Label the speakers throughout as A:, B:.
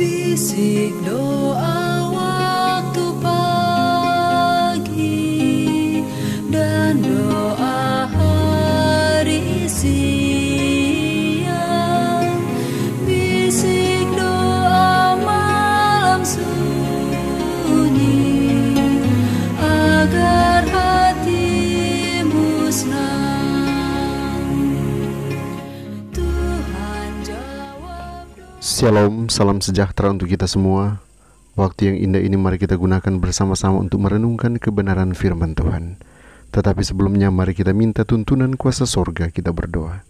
A: Bisik doa waktu pagi dan doa hari siang. Bisik doa malam sunyi agar Shalom, salam sejahtera untuk kita semua. Waktu yang indah ini mari kita gunakan bersama-sama untuk merenungkan kebenaran firman Tuhan. Tetapi sebelumnya mari kita minta tuntunan kuasa sorga kita berdoa.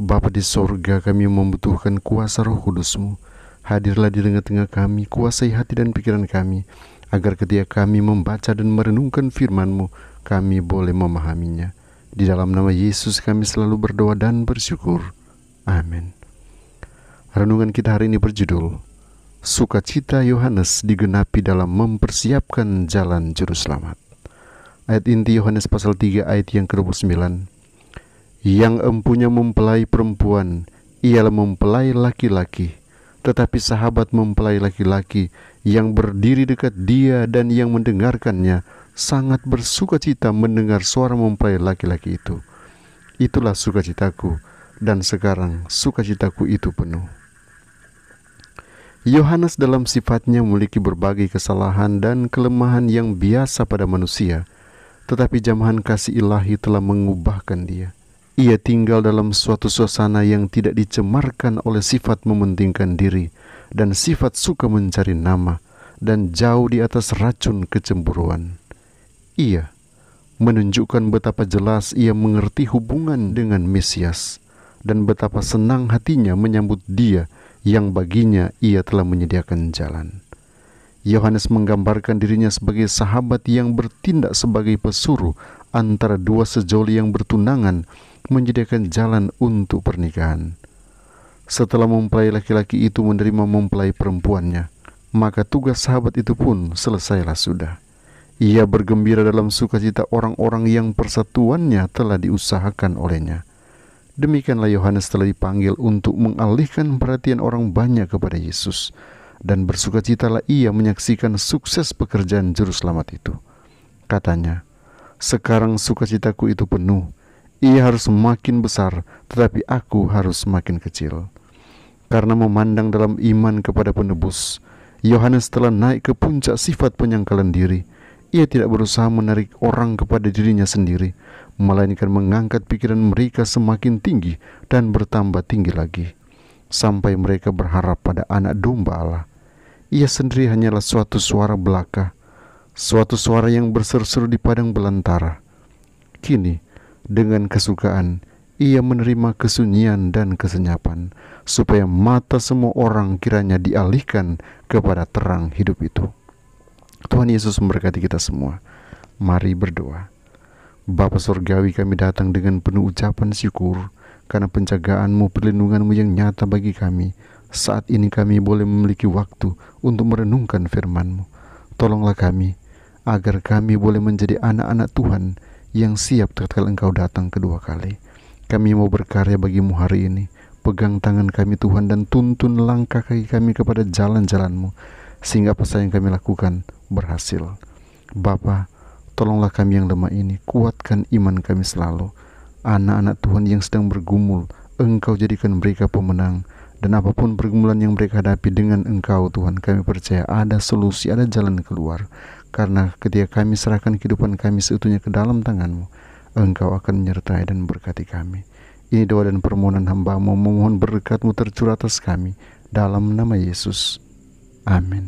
A: Bapa di sorga kami membutuhkan kuasa roh kudusmu. Hadirlah di tengah-tengah kami, kuasai hati dan pikiran kami, agar ketika kami membaca dan merenungkan firmanmu, kami boleh memahaminya. Di dalam nama Yesus kami selalu berdoa dan bersyukur. Amin. Renungan kita hari ini berjudul Sukacita Yohanes digenapi dalam mempersiapkan jalan juru selamat. Ayat inti Yohanes pasal 3 ayat yang ke-29. Yang empunya mempelai perempuan, ialah mempelai laki-laki. Tetapi sahabat mempelai laki-laki yang berdiri dekat dia dan yang mendengarkannya sangat bersukacita mendengar suara mempelai laki-laki itu. Itulah sukacitaku dan sekarang sukacitaku itu penuh. Yohanes dalam sifatnya memiliki berbagai kesalahan dan kelemahan yang biasa pada manusia, tetapi jamahan kasih ilahi telah mengubahkan dia. Ia tinggal dalam suatu suasana yang tidak dicemarkan oleh sifat mementingkan diri dan sifat suka mencari nama dan jauh di atas racun kecemburuan. Ia menunjukkan betapa jelas ia mengerti hubungan dengan Mesias dan betapa senang hatinya menyambut Dia yang baginya ia telah menyediakan jalan. Yohanes menggambarkan dirinya sebagai sahabat yang bertindak sebagai pesuruh antara dua sejoli yang bertunangan, menyediakan jalan untuk pernikahan. Setelah mempelai laki-laki itu menerima mempelai perempuannya, maka tugas sahabat itu pun selesailah sudah. Ia bergembira dalam sukacita orang-orang yang persatuannya telah diusahakan olehnya. Demikianlah Yohanes telah dipanggil untuk mengalihkan perhatian orang banyak kepada Yesus. Dan bersukacitalah ia menyaksikan sukses pekerjaan juru selamat itu. Katanya, sekarang sukacitaku itu penuh. Ia harus semakin besar, tetapi aku harus semakin kecil. Karena memandang dalam iman kepada penebus, Yohanes telah naik ke puncak sifat penyangkalan diri – ia tidak berusaha menarik orang kepada dirinya sendiri, melainkan mengangkat pikiran mereka semakin tinggi dan bertambah tinggi lagi, sampai mereka berharap pada anak domba Allah. Ia sendiri hanyalah suatu suara belaka, suatu suara yang berseru-seru di padang belantara. Kini, dengan kesukaan, ia menerima kesunyian dan kesenyapan, supaya mata semua orang kiranya dialihkan kepada terang hidup itu. Tuhan Yesus memberkati kita semua. Mari berdoa. Bapa Surgawi kami datang dengan penuh ucapan syukur karena penjagaanmu, perlindunganmu yang nyata bagi kami. Saat ini kami boleh memiliki waktu untuk merenungkan firmanmu. Tolonglah kami, agar kami boleh menjadi anak-anak Tuhan yang siap ketika engkau datang kedua kali. Kami mau berkarya bagimu hari ini. Pegang tangan kami Tuhan dan tuntun langkah kaki kami kepada jalan-jalanmu sehingga pesan yang kami lakukan berhasil. Bapa, tolonglah kami yang lemah ini, kuatkan iman kami selalu. Anak-anak Tuhan yang sedang bergumul, Engkau jadikan mereka pemenang dan apapun pergumulan yang mereka hadapi dengan Engkau Tuhan kami percaya ada solusi, ada jalan keluar karena ketika kami serahkan kehidupan kami seutuhnya ke dalam tanganmu Engkau akan menyertai dan berkati kami ini doa dan permohonan hambamu memohon berkatmu tercurah atas kami dalam nama Yesus Amém.